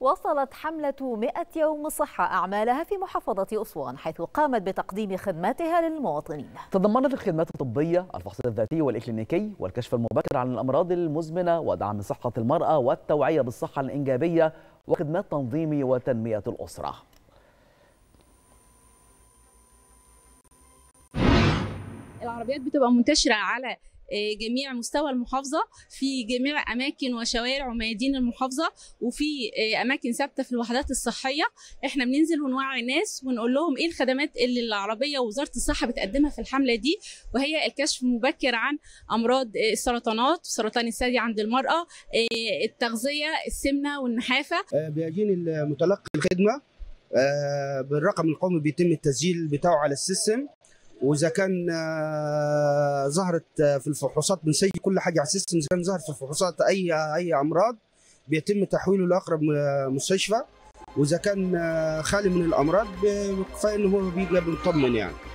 وصلت حملة 100 يوم صحة أعمالها في محافظة أسوان حيث قامت بتقديم خدماتها للمواطنين تضمنت الخدمات الطبية الفحص الذاتي والإكلينيكي والكشف المبكر عن الأمراض المزمنة ودعم صحة المرأة والتوعية بالصحة الإنجابية وخدمات تنظيم وتنمية الأسرة العربيات بتبقى منتشرة على آه، جميع مستوى المحافظة في جميع أماكن وشوارع وميادين المحافظة وفي آه، أماكن ثابتة في الوحدات الصحية احنا بننزل ونوعي الناس ونقول لهم ايه الخدمات اللي العربية ووزارة الصحة بتقدمها في الحملة دي وهي الكشف المبكر عن أمراض آه، السرطانات سرطان الثدي عند المرأة التغذية السمنة والنحافة بيجيني المتلقي الخدمة بالرقم القومي بيتم التسجيل بتاعه على السيستم واذا كان آه، ظهرت آه، في الفحوصات بنسجل كل حاجه على يعني السيستم اذا كان ظهر في الفحوصات اي اي امراض بيتم تحويله لاقرب آه، مستشفى واذا كان خالي من الامراض كفايه ان هو بيجي بنطمن يعني